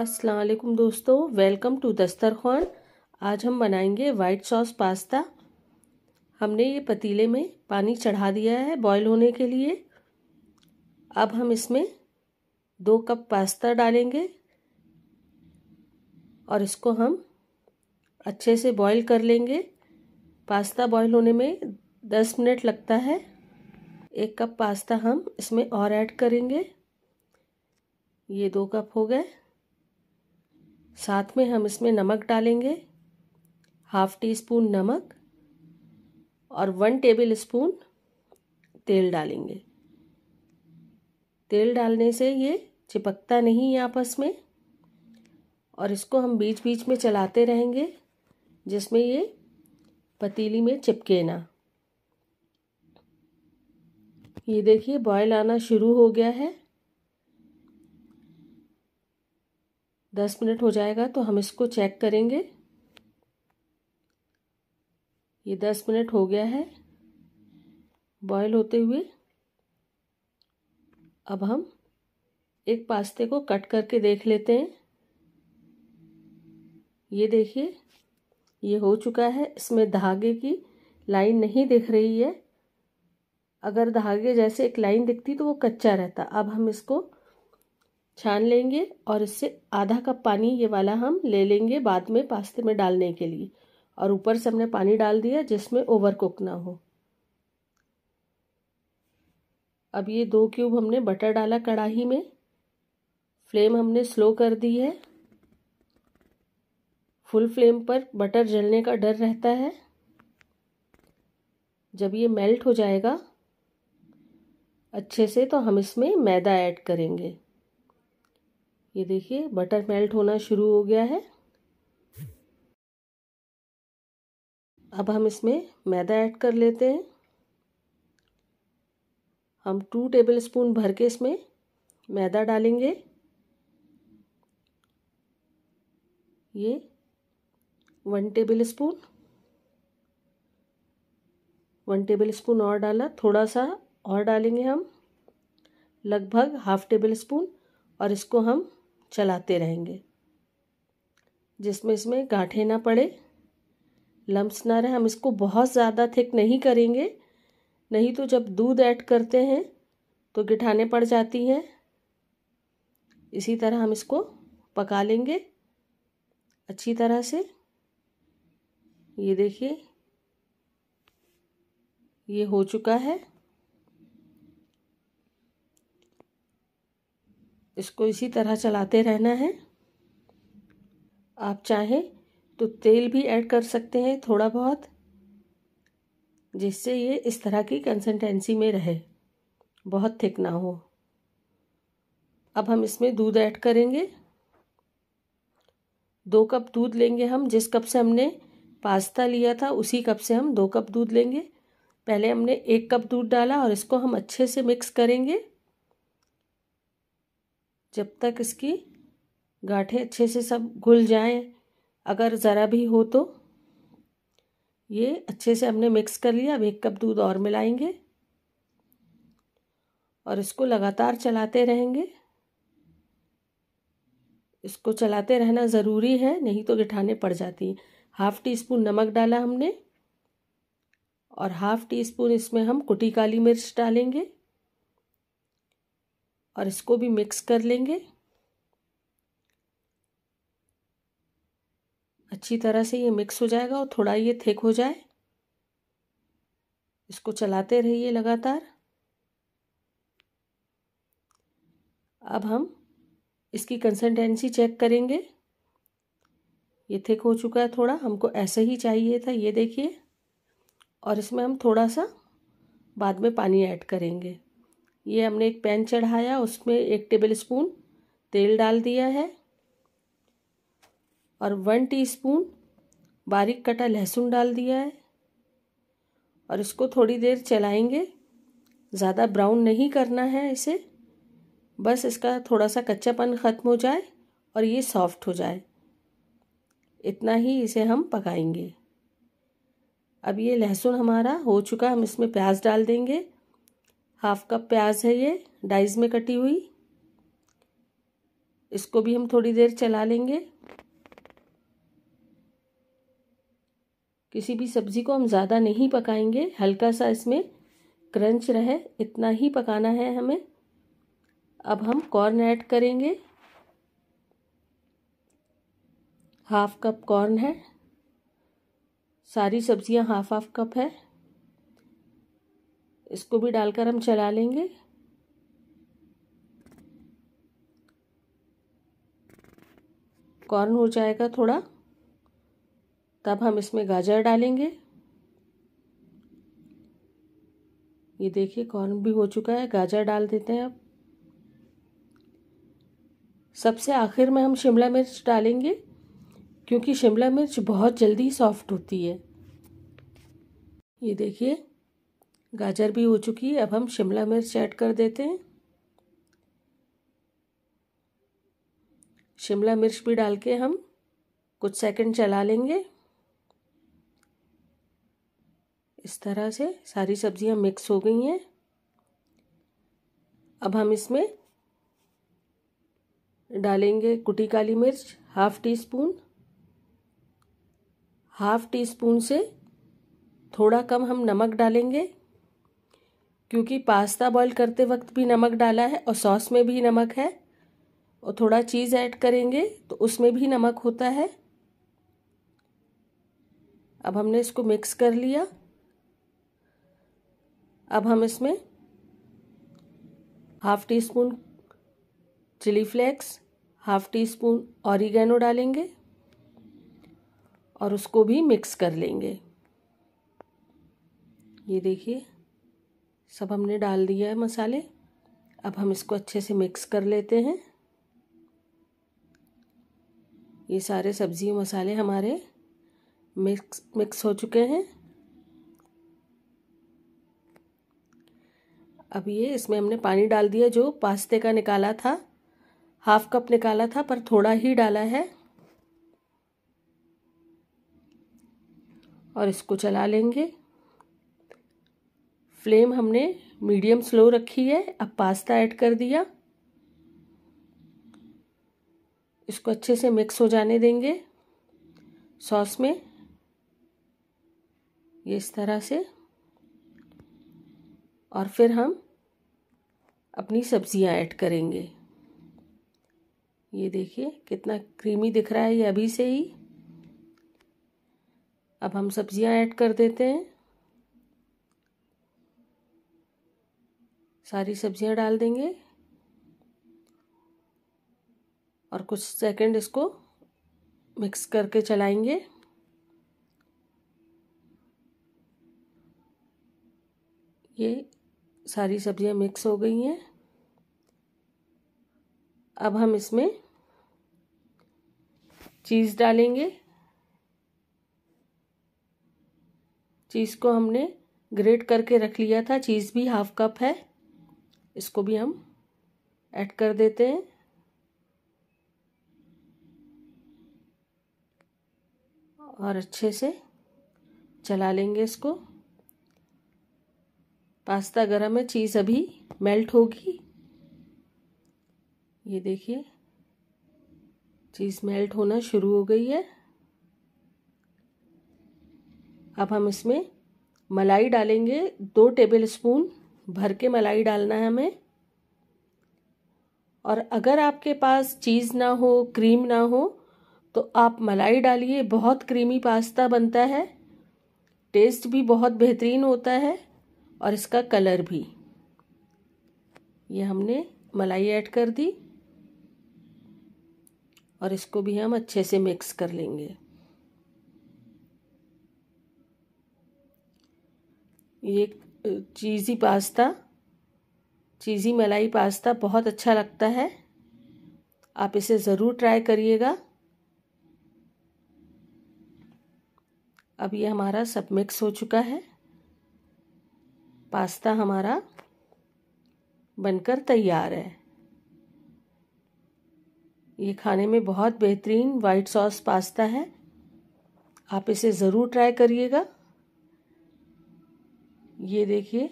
अस्सलाम वालेकुम दोस्तों वेलकम टू दस्तरखान आज हम बनाएंगे वाइट सॉस पास्ता हमने ये पतीले में पानी चढ़ा दिया है बॉईल होने के लिए अब हम इसमें दो कप पास्ता डालेंगे और इसको हम अच्छे से बॉईल कर लेंगे पास्ता बॉईल होने में दस मिनट लगता है एक कप पास्ता हम इसमें और ऐड करेंगे ये दो कप हो गए साथ में हम इसमें नमक डालेंगे हाफ टी स्पून नमक और वन टेबल स्पून तेल डालेंगे तेल डालने से ये चिपकता नहीं है आपस में और इसको हम बीच बीच में चलाते रहेंगे जिसमें ये पतीली में चिपके ना ये देखिए बॉयल आना शुरू हो गया है दस मिनट हो जाएगा तो हम इसको चेक करेंगे ये दस मिनट हो गया है बॉयल होते हुए अब हम एक पास्ते को कट करके देख लेते हैं ये देखिए ये हो चुका है इसमें धागे की लाइन नहीं दिख रही है अगर धागे जैसे एक लाइन दिखती तो वो कच्चा रहता अब हम इसको छान लेंगे और इससे आधा कप पानी ये वाला हम ले लेंगे बाद में पास्ते में डालने के लिए और ऊपर से हमने पानी डाल दिया जिसमें ओवर कुक ना हो अब ये दो क्यूब हमने बटर डाला कढ़ाही में फ्लेम हमने स्लो कर दी है फुल फ्लेम पर बटर जलने का डर रहता है जब ये मेल्ट हो जाएगा अच्छे से तो हम इसमें मैदा ऐड करेंगे ये देखिए बटर मेल्ट होना शुरू हो गया है अब हम इसमें मैदा ऐड कर लेते हैं हम टू टेबल स्पून भर के इसमें मैदा डालेंगे ये one tablespoon one tablespoon और डाला थोड़ा सा और डालेंगे हम लगभग हाफ टेबल स्पून और इसको हम चलाते रहेंगे जिसमें इसमें गांठे ना पड़े लम्ब ना रहे हम इसको बहुत ज़्यादा थिक नहीं करेंगे नहीं तो जब दूध ऐड करते हैं तो गिठाने पड़ जाती हैं इसी तरह हम इसको पका लेंगे अच्छी तरह से ये देखिए ये हो चुका है इसको इसी तरह चलाते रहना है आप चाहें तो तेल भी ऐड कर सकते हैं थोड़ा बहुत जिससे ये इस तरह की कंसिस्टेंसी में रहे बहुत थिक ना हो अब हम इसमें दूध ऐड करेंगे दो कप दूध लेंगे हम जिस कप से हमने पास्ता लिया था उसी कप से हम दो कप दूध लेंगे पहले हमने एक कप दूध डाला और इसको हम अच्छे से मिक्स करेंगे जब तक इसकी गाँठे अच्छे से सब घुल जाएं अगर ज़रा भी हो तो ये अच्छे से हमने मिक्स कर लिया अब एक कप दूध और मिलाएंगे और इसको लगातार चलाते रहेंगे इसको चलाते रहना ज़रूरी है नहीं तो गिठाने पड़ जाती हैं हाफ़ टी स्पून नमक डाला हमने और हाफ़ टी स्पून इसमें हम कुटी काली मिर्च डालेंगे और इसको भी मिक्स कर लेंगे अच्छी तरह से ये मिक्स हो जाएगा और थोड़ा ये थिक हो जाए इसको चलाते रहिए लगातार अब हम इसकी कंसिस्टेंसी चेक करेंगे ये थिक हो चुका है थोड़ा हमको ऐसे ही चाहिए था ये देखिए और इसमें हम थोड़ा सा बाद में पानी ऐड करेंगे ये हमने एक पैन चढ़ाया उसमें एक टेबल स्पून तेल डाल दिया है और वन टीस्पून बारीक कटा लहसुन डाल दिया है और इसको थोड़ी देर चलाएंगे ज़्यादा ब्राउन नहीं करना है इसे बस इसका थोड़ा सा कच्चापन ख़त्म हो जाए और ये सॉफ्ट हो जाए इतना ही इसे हम पकाएंगे अब ये लहसुन हमारा हो चुका हम इसमें प्याज डाल देंगे हाफ कप प्याज है ये डाइस में कटी हुई इसको भी हम थोड़ी देर चला लेंगे किसी भी सब्ज़ी को हम ज़्यादा नहीं पकाएंगे हल्का सा इसमें क्रंच रहे इतना ही पकाना है हमें अब हम कॉर्न ऐड करेंगे हाफ कप कॉर्न है सारी सब्जियां हाफ हाफ कप है इसको भी डालकर हम चला लेंगे कॉर्न हो जाएगा थोड़ा तब हम इसमें गाजर डालेंगे ये देखिए कॉर्न भी हो चुका है गाजर डाल देते हैं अब सबसे आखिर में हम शिमला मिर्च डालेंगे क्योंकि शिमला मिर्च बहुत जल्दी सॉफ्ट होती है ये देखिए गाजर भी हो चुकी है अब हम शिमला मिर्च ऐड कर देते हैं शिमला मिर्च भी डाल के हम कुछ सेकंड चला लेंगे इस तरह से सारी सब्जियां मिक्स हो गई हैं अब हम इसमें डालेंगे कुटी काली मिर्च half teaspoon half teaspoon से थोड़ा कम हम नमक डालेंगे क्योंकि पास्ता बॉईल करते वक्त भी नमक डाला है और सॉस में भी नमक है और थोड़ा चीज़ ऐड करेंगे तो उसमें भी नमक होता है अब हमने इसको मिक्स कर लिया अब हम इसमें half teaspoon chilli flakes half teaspoon oregano डालेंगे और उसको भी मिक्स कर लेंगे ये देखिए सब हमने डाल दिया है मसाले अब हम इसको अच्छे से मिक्स कर लेते हैं ये सारे सब्ज़ी मसाले हमारे मिक्स मिक्स हो चुके हैं अब ये इसमें हमने पानी डाल दिया जो पास्ते का निकाला था हाफ कप निकाला था पर थोड़ा ही डाला है और इसको चला लेंगे फ्लेम हमने मीडियम स्लो रखी है अब पास्ता ऐड कर दिया इसको अच्छे से मिक्स हो जाने देंगे सॉस में ये इस तरह से और फिर हम अपनी सब्जियां ऐड करेंगे ये देखिए कितना क्रीमी दिख रहा है ये अभी से ही अब हम सब्जियां ऐड कर देते हैं सारी सब्जियां डाल देंगे और कुछ सेकंड इसको मिक्स करके चलाएंगे ये सारी सब्जियां मिक्स हो गई हैं अब हम इसमें चीज़ डालेंगे चीज़ को हमने ग्रेट करके रख लिया था चीज़ भी हाफ कप है इसको भी हम ऐड कर देते हैं और अच्छे से चला लेंगे इसको पास्ता गरम है चीज़ अभी मेल्ट होगी ये देखिए चीज़ मेल्ट होना शुरू हो गई है अब हम इसमें मलाई डालेंगे दो टेबल स्पून भर के मलाई डालना है हमें और अगर आपके पास चीज़ ना हो क्रीम ना हो तो आप मलाई डालिए बहुत क्रीमी पास्ता बनता है टेस्ट भी बहुत बेहतरीन होता है और इसका कलर भी ये हमने मलाई ऐड कर दी और इसको भी हम अच्छे से मिक्स कर लेंगे ये चीज़ी पास्ता चीज़ी मलाई पास्ता बहुत अच्छा लगता है आप इसे ज़रूर ट्राई करिएगा अब ये हमारा सब मिक्स हो चुका है पास्ता हमारा बनकर तैयार है ये खाने में बहुत बेहतरीन वाइट सॉस पास्ता है आप इसे ज़रूर ट्राई करिएगा ये देखिए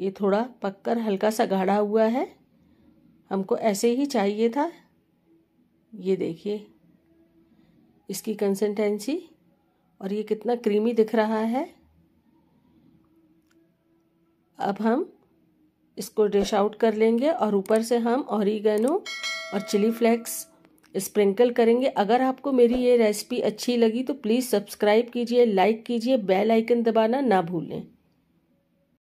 ये थोड़ा पककर हल्का सा गाढ़ा हुआ है हमको ऐसे ही चाहिए था ये देखिए इसकी कंसिस्टेंसी और ये कितना क्रीमी दिख रहा है अब हम इसको डिश आउट कर लेंगे और ऊपर से हम औरिगेनो और चिली फ्लेक्स स्प्रिंकल करेंगे अगर आपको मेरी ये रेसिपी अच्छी लगी तो प्लीज़ सब्सक्राइब कीजिए लाइक कीजिए बेल आइकन दबाना ना भूलें